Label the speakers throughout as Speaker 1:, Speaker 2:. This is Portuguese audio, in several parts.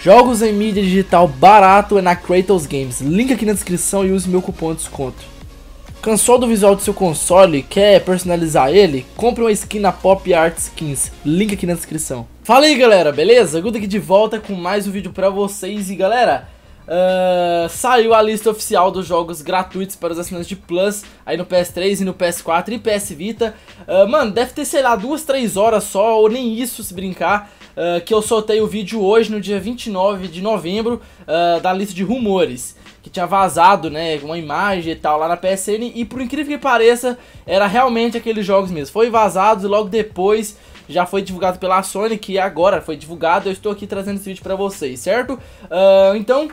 Speaker 1: Jogos em mídia digital barato é na Kratos Games. Link aqui na descrição e use meu cupom de desconto. Cansou do visual do seu console? Quer personalizar ele? Compre uma skin na Pop Art Skins. Link aqui na descrição. Fala aí galera, beleza? Guto aqui de volta com mais um vídeo pra vocês. E galera, uh, saiu a lista oficial dos jogos gratuitos para os assinantes de Plus. Aí no PS3 e no PS4 e PS Vita. Uh, mano, deve ter, sei lá, duas, três horas só, ou nem isso se brincar ah, que eu soltei o vídeo hoje, no dia 29 de novembro, uh, da lista de rumores. Que tinha vazado, né, uma imagem e tal lá na PSN. E por incrível que pareça, era realmente aqueles jogos mesmo. Foi vazado e logo depois já foi divulgado pela Sony, que agora foi divulgado. Eu estou aqui trazendo esse vídeo pra vocês, certo? Uh, então...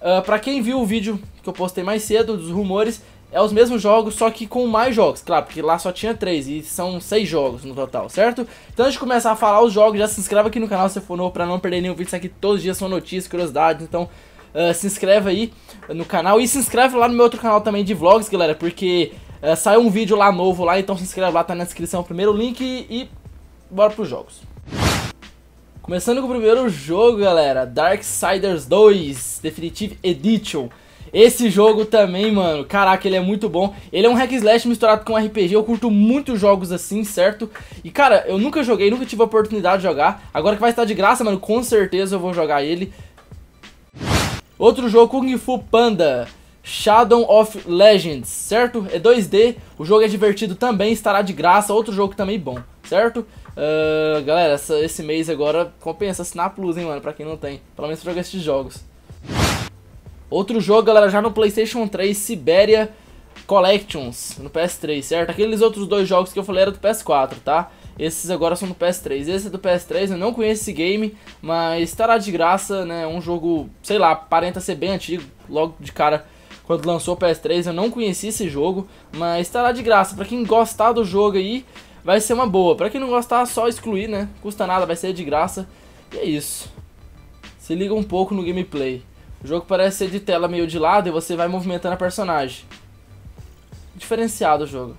Speaker 1: Uh, para quem viu o vídeo que eu postei mais cedo dos rumores, é os mesmos jogos, só que com mais jogos, claro, porque lá só tinha três e são seis jogos no total, certo? Então antes de começar a falar os jogos, já se inscreve aqui no canal se for novo para não perder nenhum vídeo, isso aqui todos os dias são notícias, curiosidades, então uh, se inscreve aí no canal e se inscreve lá no meu outro canal também de vlogs, galera, porque uh, saiu um vídeo lá novo lá, então se inscreve lá, tá na descrição o primeiro link e, e bora pros jogos. Começando com o primeiro jogo, galera, Darksiders 2 Definitive Edition. Esse jogo também, mano, caraca, ele é muito bom. Ele é um hack slash misturado com RPG, eu curto muitos jogos assim, certo? E, cara, eu nunca joguei, nunca tive a oportunidade de jogar. Agora que vai estar de graça, mano, com certeza eu vou jogar ele. Outro jogo, Kung Fu Panda. Shadow of Legends, certo? É 2D, o jogo é divertido também, estará de graça, outro jogo também bom, certo? Uh, galera, essa, esse mês agora compensa assinar a Plus, hein, mano, pra quem não tem. Pelo menos pra jogar esses jogos. Outro jogo, galera, já no PlayStation 3, Sibéria Collections, no PS3, certo? Aqueles outros dois jogos que eu falei era do PS4, tá? Esses agora são do PS3. Esse é do PS3, eu não conheço esse game, mas estará de graça, né? É um jogo, sei lá, aparenta ser bem antigo, logo de cara quando lançou o PS3, eu não conheci esse jogo, mas estará de graça. Para quem gostar do jogo aí, vai ser uma boa. Para quem não gostar, só excluir, né? Custa nada, vai ser de graça. E é isso. Se liga um pouco no gameplay. O jogo parece ser de tela meio de lado e você vai movimentando a personagem. Diferenciado o jogo.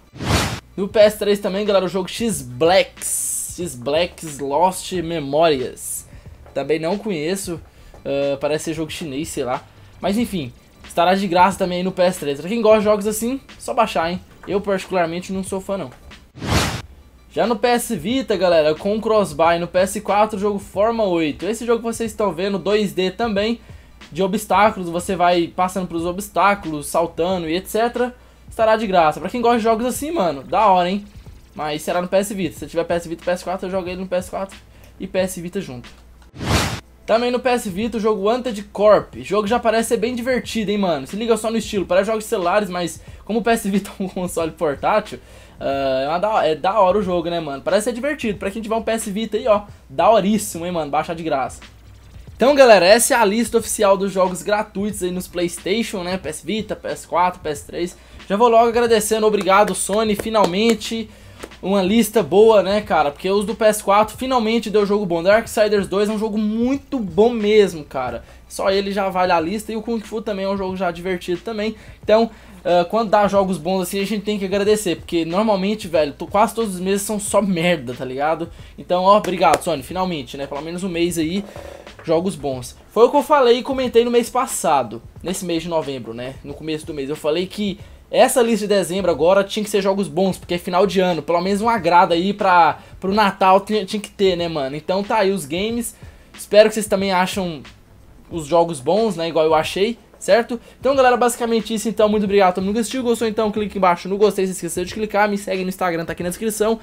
Speaker 1: No PS3 também, galera, o jogo X-Blacks. X-Blacks Lost Memórias. Também não conheço. Uh, parece ser jogo chinês, sei lá. Mas enfim, estará de graça também no PS3. Pra quem gosta de jogos assim, só baixar, hein? Eu particularmente não sou fã, não. Já no PS Vita, galera, com o no PS4, o jogo Forma 8. Esse jogo que vocês estão vendo, 2D também, de obstáculos, você vai passando pelos obstáculos, saltando e etc. Estará de graça. Pra quem gosta de jogos assim, mano, da hora, hein? Mas será no PS Vita. Se tiver PS Vita e PS4, eu jogo ele no PS4 e PS Vita junto. Também no PS Vita o jogo Anted Corp. jogo já parece ser bem divertido, hein, mano? Se liga só no estilo, parece jogos celulares, mas como o PS Vita é um console portátil, uh, é, da, é, da, hora o jogo, né, mano? Parece ser divertido. Pra quem tiver um PS Vita aí, ó, daoríssimo, hein, mano? Baixa de graça. Então, galera, essa é a lista oficial dos jogos gratuitos aí nos PlayStation, né? PS Vita, PS4, PS3. Já vou logo agradecendo, obrigado Sony, finalmente uma lista boa, né, cara? Porque os do PS4 finalmente deu jogo bom. Darksiders 2 é um jogo muito bom mesmo, cara. Só ele já vale a lista e o Kung Fu também é um jogo já divertido também. Então, uh, quando dá jogos bons assim, a gente tem que agradecer, porque normalmente, velho, tô, quase todos os meses são só merda, tá ligado? Então, ó, obrigado, Sony, finalmente, né? Pelo menos um mês aí jogos bons. Foi o que eu falei e comentei no mês passado, nesse mês de novembro, né? No começo do mês. Eu falei que essa lista de dezembro agora tinha que ser jogos bons, porque é final de ano. Pelo menos um agrado aí pra, pro Natal tinha, tinha que ter, né, mano? Então tá aí os games. Espero que vocês também acham os jogos bons, né? Igual eu achei certo? Então, galera, basicamente isso. Então, muito obrigado a todo mundo que assistiu. Gostou, então, clique embaixo no gostei. Se esqueceu de clicar. Me segue no Instagram, tá aqui na descrição.